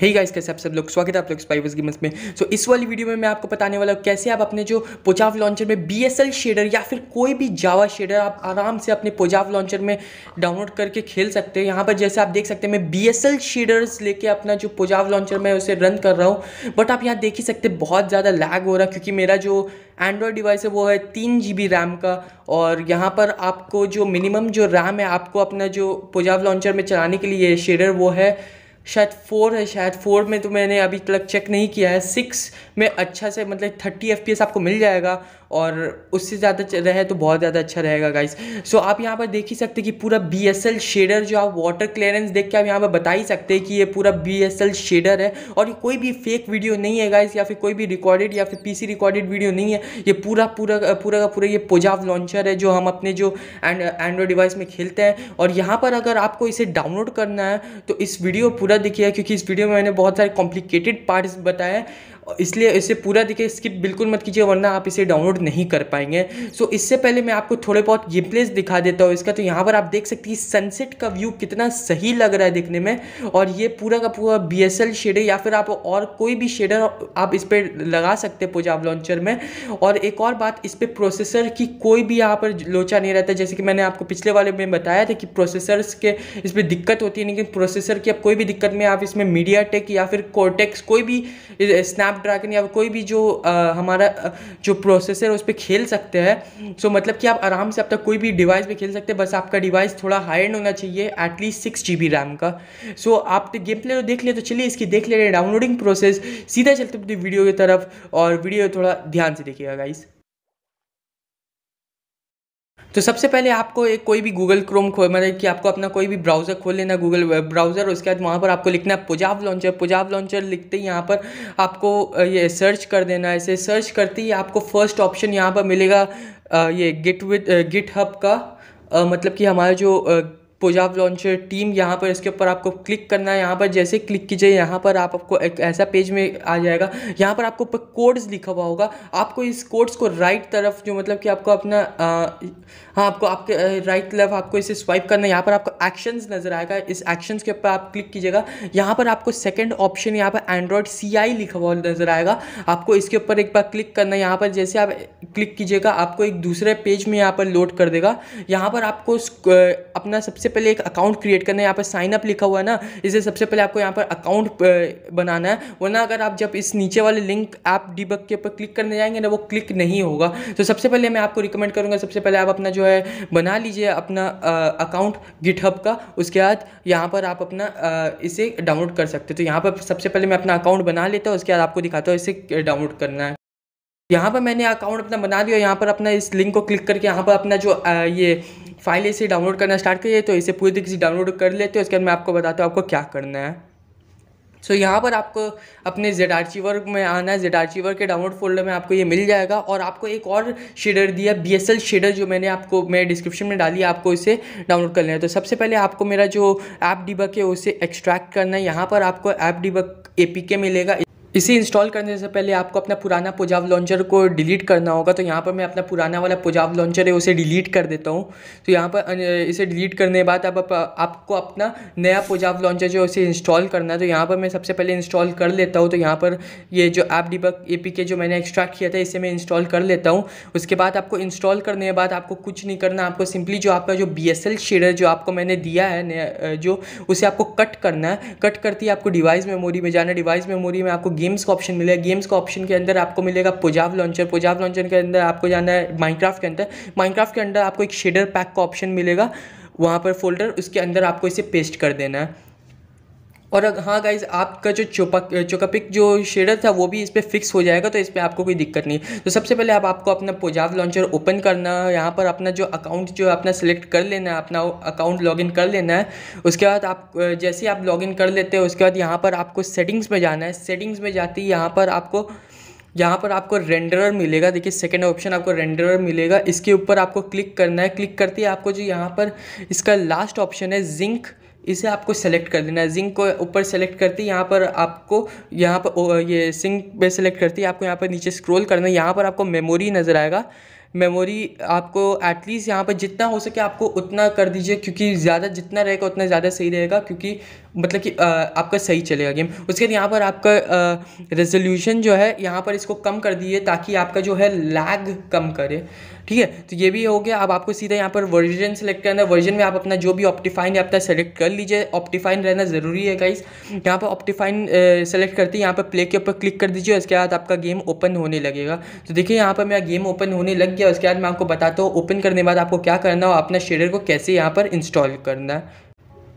hey guys कैसे आप सब लोग स्वागत है आप लोग स्पाइवर्स गेमर्स में सो so, इस वाली वीडियो में मैं आपको बताने वाला हूँ कैसे आप अपने जो पोजाव लॉन्चर में बी एस शेडर या फिर कोई भी जावा शेडर आप आराम से अपने पोजाव लॉन्चर में डाउनलोड करके खेल सकते हैं यहाँ पर जैसे आप देख सकते हैं मैं बी एस शेडर्स लेके अपना जो पोजाव लॉन्चर में उसे रन कर रहा हूँ बट आप यहाँ देख ही सकते बहुत ज़्यादा लैग हो रहा है क्योंकि मेरा जो एंड्रॉयड डिवाइस है वो है तीन जी रैम का और यहाँ पर आपको जो मिनिमम जो रैम है आपको अपना जो पोजाव लॉन्चर में चलाने के लिए शेडर वो है शायद फोर है शायद फोर में तो मैंने अभी तक चेक नहीं किया है सिक्स में अच्छा से मतलब थर्टी एफ आपको मिल जाएगा और उससे ज़्यादा रहे तो बहुत ज़्यादा अच्छा रहेगा गाइस सो आप यहाँ पर देख ही सकते कि पूरा बी एस एल शेडर जो आप वाटर क्लियरेंस देख के आप यहाँ पर बता ही सकते हैं कि ये पूरा बी एस एल शेडर है और ये कोई भी फेक वीडियो नहीं है गाइस या फिर कोई भी रिकॉर्डेड या फिर पीसी रिकॉर्डेड वीडियो नहीं है ये पूरा पूरा पूरा का पूरा ये पोजाव लॉन्चर है जो हम अपने जो एंड्रॉयड डिवाइस में खेलते हैं और यहाँ पर अगर आपको इसे डाउनलोड करना है तो इस वीडियो पूरा दिखिएगा क्योंकि इस वीडियो में मैंने बहुत सारे कॉम्प्लिकेटेड पार्ट्स बताए इसलिए इसे पूरा देखिए स्किप बिल्कुल मत कीजिए वरना आप इसे डाउनलोड नहीं कर पाएंगे सो so, इससे पहले मैं आपको थोड़े बहुत गेम प्लेस दिखा देता हूँ इसका तो यहाँ पर आप देख सकते हैं सनसेट का व्यू कितना सही लग रहा है देखने में और ये पूरा का पूरा बी एस एल शेडर या फिर आप और कोई भी शेडर आप इस पर लगा सकते हैं पोजाब लॉन्चर में और एक और बात इस पर प्रोसेसर की कोई भी यहाँ पर लोचा नहीं रहता जैसे कि मैंने आपको पिछले वाले में बताया था कि प्रोसेसर्स के इस पर दिक्कत होती है लेकिन प्रोसेसर की अब कोई भी दिक्कत में आप इसमें मीडिया टेक या फिर कोटेक्स कोई भी स्नैप स्नैपड्रैगन या कोई भी जो आ, हमारा जो प्रोसेसर है उस पर खेल सकते हैं सो so, मतलब कि आप आराम से अब तक कोई भी डिवाइस पे खेल सकते हैं बस आपका डिवाइस थोड़ा हाई एंड होना चाहिए at least six G B RAM का सो so, आप गेम प्ले तो देख ले तो चलिए इसकी देख ले रहे डाउनलोडिंग प्रोसेस सीधा चलते वीडियो की तरफ और वीडियो थोड़ा ध्यान से देखिएगा इस तो सबसे पहले आपको एक कोई भी गूगल क्रोम खो मतलब कि आपको अपना कोई भी ब्राउज़र खोल लेना गूगल वेब ब्राउज़र उसके बाद वहाँ पर आपको लिखना है पुजाव लॉन्चर पुजाव लॉन्चर लिखते ही यहाँ पर आपको ये सर्च कर देना है इसे सर्च करते ही आपको फर्स्ट ऑप्शन यहाँ पर मिलेगा ये गिट विद गिट हब का मतलब कि हमारा जो पुजाब लॉन्चर टीम यहाँ पर इसके ऊपर आपको क्लिक करना है यहाँ पर जैसे क्लिक कीजिए यहाँ पर आप आपको एक ऐसा पेज में आ जाएगा यहाँ पर आपको ऊपर कोड्स लिखा हुआ होगा आपको इस कोड्स को राइट तरफ जो मतलब कि आपको अपना हाँ आपको आपके राइट तरफ आपको इसे स्वाइप करना है यहाँ पर आपको एक्शंस नज़र आएगा इस एक्शंस के ऊपर आप क्लिक कीजिएगा यहाँ पर आपको सेकेंड ऑप्शन यहाँ पर एंड्रॉयड सी लिखा हुआ नज़र आएगा आपको इसके ऊपर एक बार क्लिक करना है यहाँ पर जैसे आप क्लिक कीजिएगा आपको एक दूसरे पेज में यहाँ पर लोड कर देगा यहाँ पर आपको अपना सबसे सबसे पहले एक अकाउंट क्रिएट करना है यहाँ पर साइनअप लिखा हुआ है ना इसे सबसे पहले आपको यहाँ पर अकाउंट बनाना है वरना अगर आप जब इस नीचे वाले लिंक आप डीबग के ऊपर क्लिक करने जाएंगे ना वो क्लिक नहीं होगा तो सबसे पहले मैं आपको रिकमेंड करूँगा सबसे पहले आप अपना जो है बना लीजिए अपना अकाउंट गिटहब का उसके बाद यहाँ पर आप अपना इसे डाउनलोड कर सकते हो तो यहाँ पर सबसे पहले मैं अपना अकाउंट बना लेता हूँ उसके बाद आपको दिखाता हूँ इसे डाउनलोड करना है यहाँ पर मैंने अकाउंट अपना बना दिया यहाँ पर अपना इस लिंक को क्लिक करके यहाँ पर अपना जो आ, ये फाइल इसे डाउनलोड करना स्टार्ट करिए तो इसे पूरी तरीके से डाउनलोड कर लेते हैं उसके बाद मैं आपको बताता हूँ आपको क्या करना है सो so, यहाँ पर आपको अपने जेड आर्चीवर में आना है जेड आर्चीवर के डाउनलोड फोल्डर में आपको ये मिल जाएगा और आपको एक और शेडर दिया बी एस एल शेडर जो मैंने आपको मैं डिस्क्रिप्शन में डाली आपको इसे डाउनलोड कर लेना है तो सबसे पहले आपको मेरा जो ऐप डिबक है उसे एक्सट्रैक्ट करना है यहाँ पर आपको ऐप डिबक ए पी के मिलेगा इसे इंस्टॉल करने से पहले आपको अपना पुराना पुजाव लॉन्चर को डिलीट करना होगा तो यहाँ पर मैं अपना पुराना वाला पुजाव लॉन्चर है उसे डिलीट कर देता हूँ तो यहाँ पर इसे डिलीट करने के बाद अब आप, आपको अपना नया पुजाव लॉन्चर जो उसे इंस्टॉल करना है तो यहाँ पर मैं सबसे पहले इंस्टॉल कर लेता हूँ तो यहाँ पर ये जो ऐप डिबक ए के जो मैंने एक्स्ट्रा किया था इसे मैं इंस्टॉल कर लेता हूँ उसके बाद आपको इंस्टॉल करने के बाद आपको कुछ नहीं करना आपको सिंपली जो आपका जो बी शेडर जो आपको मैंने दिया है जो उसे आपको कट करना है कट करती है आपको डिवाइस मेमोरी में जाना डिवाइस मेमोरी में आपको गेम गेम्स का ऑप्शन मिलेगा गेम्स का ऑप्शन के अंदर आपको मिलेगा पुजाव लॉन्चर पुजाव लॉन्चर के अंदर आपको जाना है माइनक्राफ्ट के अंदर माइनक्राफ्ट के अंदर आपको एक शेडर पैक का ऑप्शन मिलेगा वहाँ पर फोल्डर उसके अंदर आपको इसे पेस्ट कर देना है और अगर हाँ गाइज आपका जो चोपक चोकापिक जो शेडर था वो भी इस पर फिक्स हो जाएगा तो इस पर आपको कोई दिक्कत नहीं तो सबसे पहले आप आपको अपना पोजाव लॉन्चर ओपन करना है यहाँ पर अपना जो अकाउंट जो अपना सेलेक्ट कर लेना है अपना अकाउंट लॉगिन कर लेना है उसके बाद आप जैसे ही आप लॉगिन कर लेते हैं उसके बाद यहाँ पर आपको सेटिंग्स में जाना है सेटिंग्स में जाती है यहाँ पर आपको यहाँ पर आपको रेंडरर मिलेगा देखिए सेकेंड ऑप्शन आपको रेंडरर मिलेगा इसके ऊपर आपको क्लिक करना है क्लिक करते ही आपको जो यहाँ पर इसका लास्ट ऑप्शन है जिंक इसे आपको सेलेक्ट कर देना है जिंक को ऊपर सेलेक्ट करते यहाँ पर आपको यहाँ पर ये सिंक पे सेलेक्ट करते ही आपको यहाँ पर नीचे स्क्रॉल करना है यहाँ पर आपको मेमोरी नज़र आएगा मेमोरी आपको एटलीस्ट यहाँ पर जितना हो सके आपको उतना कर दीजिए क्योंकि ज़्यादा जितना रहेगा उतना ज़्यादा सही रहेगा क्योंकि मतलब कि आपका सही चलेगा गेम उसके बाद यहाँ पर आपका रेजोल्यूशन जो है यहाँ पर इसको कम कर दीजिए ताकि आपका जो है लैग कम करे ठीक है तो ये भी हो गया अब आपको सीधा यहाँ पर वर्जन सेलेक्ट करना है वर्जन में आप अपना जो भी ऑप्टिफाइन है अपना सेलेक्ट कर लीजिए ऑप्टिफाइन रहना ज़रूरी है गाइस यहाँ पर ऑप्टिफाइन सेलेक्ट करते हैं यहाँ पर प्ले के ऊपर क्लिक कर दीजिए उसके बाद आपका गेम ओपन होने लगेगा तो देखिए यहाँ पर मेरा गेम ओपन होने लग गया है उसके बाद मैं आपको बताता हूँ ओपन करने के बाद आपको क्या करना है अपना शेडर को कैसे यहाँ पर इंस्टॉल करना है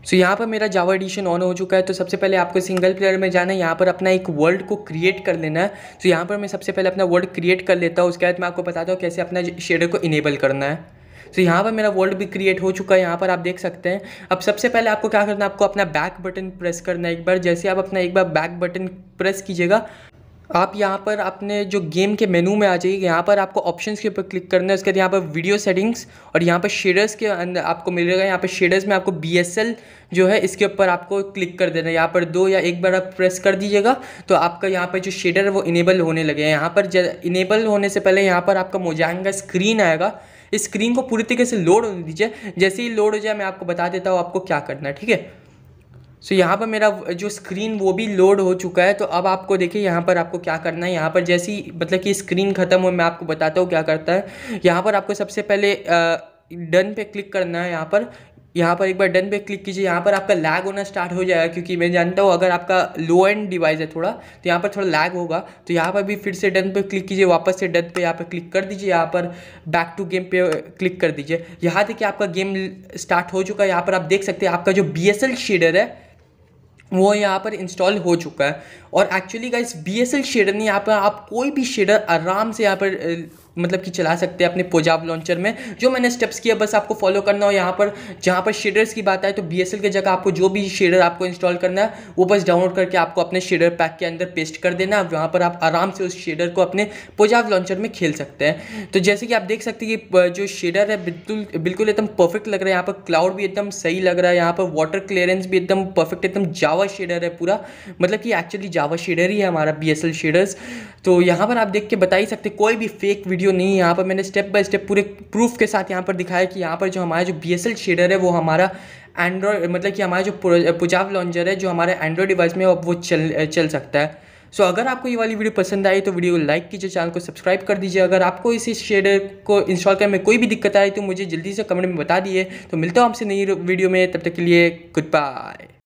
सो so, यहाँ पर मेरा जावा एडिशन ऑन हो चुका है तो सबसे पहले आपको सिंगल प्लेयर में जाना है यहाँ पर अपना एक वर्ल्ड को क्रिएट कर लेना है तो so, यहाँ पर मैं सबसे पहले अपना वर्ल्ड क्रिएट कर लेता हूँ उसके बाद मैं आपको बताता हूँ कैसे अपना शेडर को इनेबल करना है सो so, यहाँ पर मेरा वर्ल्ड भी क्रिएट हो चुका है यहाँ पर आप देख सकते हैं अब सबसे पहले आपको क्या करना है आपको अपना बैक बटन प्रेस करना है एक बार जैसे आप अपना एक बार बैक बटन प्रेस कीजिएगा आप यहाँ पर अपने जो गेम के मेनू में आ जाइए यहाँ पर आपको ऑप्शंस के ऊपर क्लिक करना है उसके बाद यहाँ पर वीडियो सेटिंग्स और यहाँ पर शेडर्स के अंदर आपको मिलेगा यहाँ पर शेडर्स में आपको बी जो है इसके ऊपर आपको क्लिक कर देना है यहाँ पर दो या एक बार आप प्रेस कर दीजिएगा तो आपका यहाँ पर जो शेडर है वो इनेबल होने लगे हैं यहाँ पर इनेबल होने से पहले यहाँ पर आपका मोजाइन का स्क्रीन आएगा इस स्क्रीन को पूरी तरीके से लोड होने दीजिए जैसे ही लोड हो जाए मैं आपको बता देता हूँ आपको क्या करना है ठीक है सो यहाँ पर मेरा जो स्क्रीन वो भी लोड हो चुका है तो अब आपको देखिए यहाँ पर आपको क्या करना है यहाँ पर जैसी मतलब कि स्क्रीन ख़त्म हो मैं आपको बताता हूँ क्या करता है यहाँ पर आपको सबसे पहले डन पे क्लिक करना है यहाँ पर यहाँ पर एक बार डन पे क्लिक कीजिए यहाँ पर आपका लैग होना स्टार्ट हो जाएगा क्योंकि मैं जानता हूँ अगर आपका लो एंड डिवाइस है थोड़ा तो यहाँ पर थोड़ा लैग होगा तो यहाँ पर भी फिर से डन पे क्लिक कीजिए वापस से डन पे यहाँ पर क्लिक कर दीजिए यहाँ पर बैक टू गेम पे क्लिक कर दीजिए यहाँ देखिए आपका गेम स्टार्ट हो चुका है यहाँ पर आप देख सकते हैं आपका जो बी शेडर है वो यहाँ पर इंस्टॉल हो चुका है और actually guys B S L shader नहीं यहाँ पर आप कोई भी शेडर आराम से यहाँ पर मतलब कि चला सकते हैं अपने पोजाब लॉन्चर में जो मैंने स्टेप्स किया बस आपको फॉलो करना हो यहाँ पर जहाँ पर शेडर्स की बात आए तो बी एस एल की जगह आपको जो भी शेडर आपको इंस्टॉल करना है वो बस डाउनलोड करके आपको अपने शेडर पैक के अंदर पेस्ट कर देना है वहाँ पर आप आराम से उस शेडर को अपने पोजाब लॉन्चर में खेल सकते हैं तो जैसे कि आप देख सकते हैं कि जो शेडर है बिल्कुल बिल्कुल एकदम परफेक्ट लग रहा है यहाँ पर क्लाउड भी एकदम सही लग रहा है यहाँ पर वाटर क्लियरेंस भी एकदम परफेक्ट एकदम जावा शेडर है पूरा मतलब कि एक्चुअली जावा शेडर ही है हमारा बी एस एल शेडर्स तो यहाँ पर आप देख के बता ही सकते कोई भी फेक वीडियो नहीं है यहाँ पर मैंने स्टेप बाय स्टेप पूरे प्रूफ के साथ यहाँ पर दिखाया कि यहाँ पर जो हमारा जो बी एस एल शेडर है वो हमारा एंड्रॉयड मतलब कि हमारा जो पुजाव लॉन्चर है जो हमारे एंड्रॉयड डिवाइस में वो चल चल सकता है सो so, अगर आपको ये वाली वीडियो पसंद आई तो वीडियो को लाइक कीजिए चैनल को सब्सक्राइब कर दीजिए अगर आपको इसी शेडर को इंस्टॉल करने में कोई भी दिक्कत आई तो मुझे जल्दी से कमेंट में बता दिए तो मिलता हूँ आपसे नई वीडियो में तब तक के लिए गुड बाय